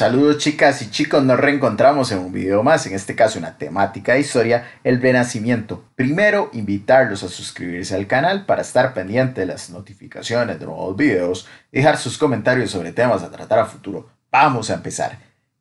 Saludos chicas y chicos, nos reencontramos en un video más, en este caso una temática de historia, el renacimiento. Primero, invitarlos a suscribirse al canal para estar pendiente de las notificaciones de nuevos videos, dejar sus comentarios sobre temas a tratar a futuro. Vamos a empezar.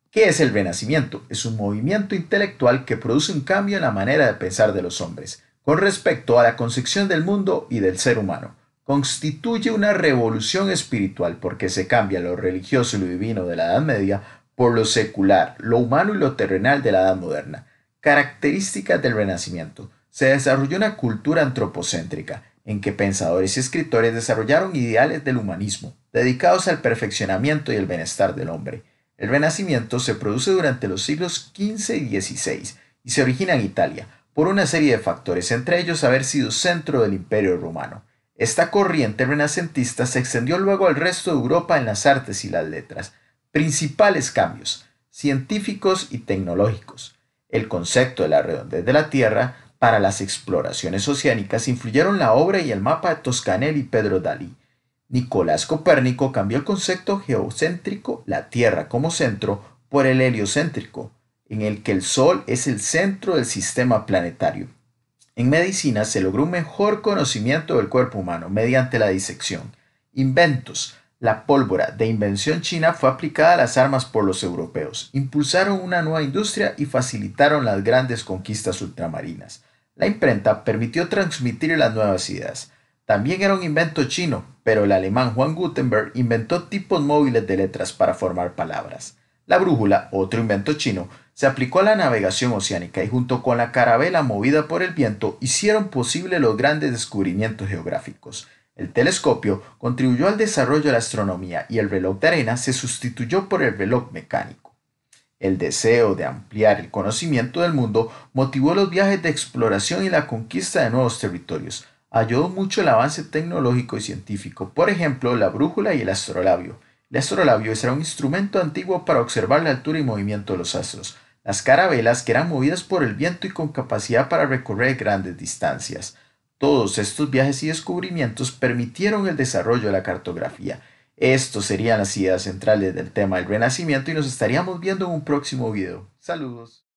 ¿Qué es el renacimiento? Es un movimiento intelectual que produce un cambio en la manera de pensar de los hombres, con respecto a la concepción del mundo y del ser humano constituye una revolución espiritual porque se cambia lo religioso y lo divino de la Edad Media por lo secular, lo humano y lo terrenal de la Edad Moderna. Características del Renacimiento. Se desarrolló una cultura antropocéntrica en que pensadores y escritores desarrollaron ideales del humanismo, dedicados al perfeccionamiento y el bienestar del hombre. El Renacimiento se produce durante los siglos XV y XVI y se origina en Italia, por una serie de factores, entre ellos haber sido centro del Imperio Romano. Esta corriente renacentista se extendió luego al resto de Europa en las artes y las letras. Principales cambios científicos y tecnológicos. El concepto de la redondez de la Tierra para las exploraciones oceánicas influyeron la obra y el mapa de Toscanel y Pedro Dalí. Nicolás Copérnico cambió el concepto geocéntrico, la Tierra como centro, por el heliocéntrico, en el que el Sol es el centro del sistema planetario. En medicina se logró un mejor conocimiento del cuerpo humano mediante la disección. Inventos. La pólvora de invención china fue aplicada a las armas por los europeos. Impulsaron una nueva industria y facilitaron las grandes conquistas ultramarinas. La imprenta permitió transmitir las nuevas ideas. También era un invento chino, pero el alemán Juan Gutenberg inventó tipos móviles de letras para formar palabras. La brújula, otro invento chino, se aplicó a la navegación oceánica y junto con la carabela movida por el viento hicieron posible los grandes descubrimientos geográficos. El telescopio contribuyó al desarrollo de la astronomía y el reloj de arena se sustituyó por el reloj mecánico. El deseo de ampliar el conocimiento del mundo motivó los viajes de exploración y la conquista de nuevos territorios. Ayudó mucho el avance tecnológico y científico, por ejemplo, la brújula y el astrolabio. El astrolabio era un instrumento antiguo para observar la altura y movimiento de los astros, las carabelas que eran movidas por el viento y con capacidad para recorrer grandes distancias. Todos estos viajes y descubrimientos permitieron el desarrollo de la cartografía. Estos serían las ideas centrales del tema del Renacimiento y nos estaríamos viendo en un próximo video. Saludos.